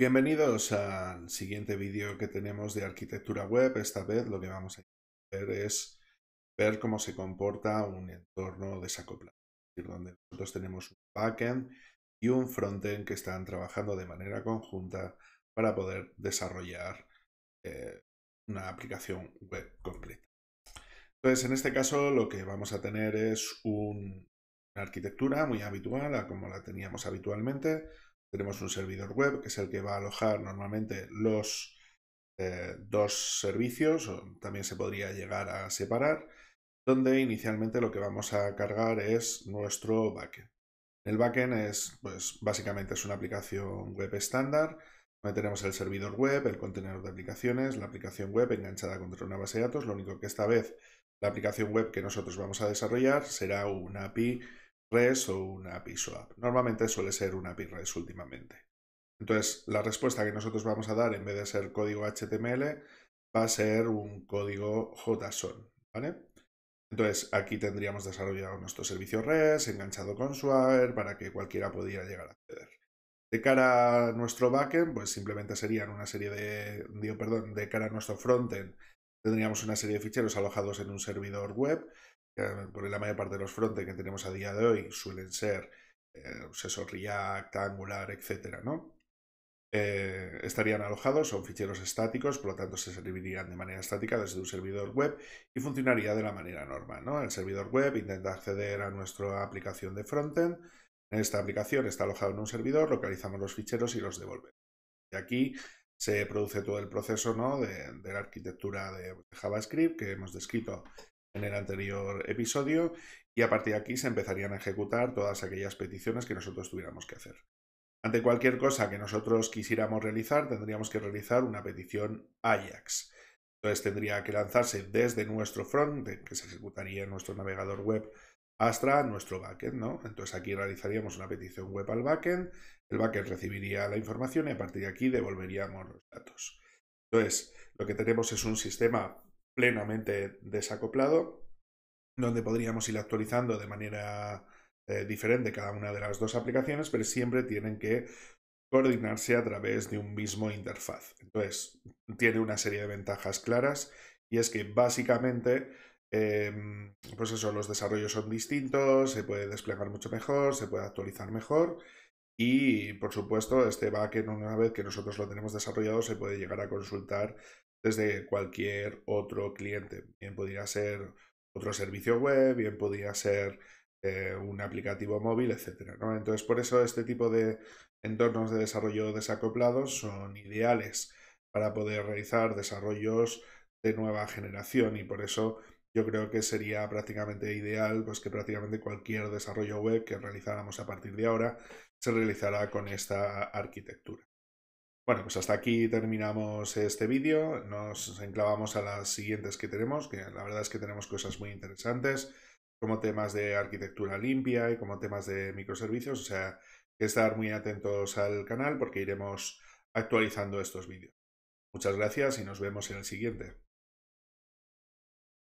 Bienvenidos al siguiente vídeo que tenemos de arquitectura web. Esta vez lo que vamos a hacer es ver cómo se comporta un entorno desacoplado, es decir, donde nosotros tenemos un backend y un frontend que están trabajando de manera conjunta para poder desarrollar eh, una aplicación web completa. Entonces, en este caso lo que vamos a tener es una arquitectura muy habitual, a como la teníamos habitualmente, tenemos un servidor web, que es el que va a alojar normalmente los eh, dos servicios, o también se podría llegar a separar, donde inicialmente lo que vamos a cargar es nuestro backend. El backend es, pues, básicamente es una aplicación web estándar, donde tenemos el servidor web, el contenedor de aplicaciones, la aplicación web enganchada contra una base de datos, lo único que esta vez la aplicación web que nosotros vamos a desarrollar será una API res o una API swap, Normalmente suele ser una API res últimamente. Entonces, la respuesta que nosotros vamos a dar, en vez de ser código HTML, va a ser un código JSON, ¿vale? Entonces, aquí tendríamos desarrollado nuestro servicio res, enganchado con Swagger, para que cualquiera pudiera llegar a acceder. De cara a nuestro backend, pues simplemente serían una serie de, digo, perdón, de cara a nuestro frontend, tendríamos una serie de ficheros alojados en un servidor web eh, porque la mayor parte de los frontend que tenemos a día de hoy suelen ser eh, React, Angular, etcétera, ¿no? Eh, estarían alojados, son ficheros estáticos, por lo tanto se servirían de manera estática desde un servidor web y funcionaría de la manera normal. ¿no? El servidor web intenta acceder a nuestra aplicación de frontend. En esta aplicación está alojado en un servidor, localizamos los ficheros y los devolvemos. Y aquí se produce todo el proceso ¿no? de, de, la arquitectura de JavaScript que hemos descrito en el anterior episodio y a partir de aquí se empezarían a ejecutar todas aquellas peticiones que nosotros tuviéramos que hacer. Ante cualquier cosa que nosotros quisiéramos realizar, tendríamos que realizar una petición AJAX. Entonces tendría que lanzarse desde nuestro front, que se ejecutaría en nuestro navegador web, hasta nuestro backend, ¿no? Entonces aquí realizaríamos una petición web al backend, el backend recibiría la información y a partir de aquí devolveríamos los datos. Entonces, lo que tenemos es un sistema plenamente desacoplado, donde podríamos ir actualizando de manera eh, diferente cada una de las dos aplicaciones, pero siempre tienen que coordinarse a través de un mismo interfaz. Entonces, tiene una serie de ventajas claras y es que básicamente, em, pues eso, los desarrollos son distintos, se puede desplegar mucho mejor, se puede actualizar mejor y, por supuesto, este backend, una vez que nosotros lo tenemos desarrollado, se puede llegar a consultar desde cualquier otro cliente. Bien podría ser otro servicio web, bien podría ser eh, un aplicativo móvil, etc. Entonces, por eso este tipo de entornos de desarrollo desacoplados son ideales para poder realizar desarrollos de nueva generación y por eso yo creo que sería prácticamente ideal pues que prácticamente cualquier desarrollo web que realizáramos a partir de ahora se realizará con esta arquitectura. Bueno, pues hasta aquí terminamos este vídeo. Nos enclavamos a las siguientes que tenemos, que la verdad es que tenemos cosas muy interesantes, como temas de arquitectura limpia y como temas de microservicios. O sea, que estar muy atentos al canal porque iremos actualizando estos vídeos. Muchas gracias y nos vemos en el siguiente.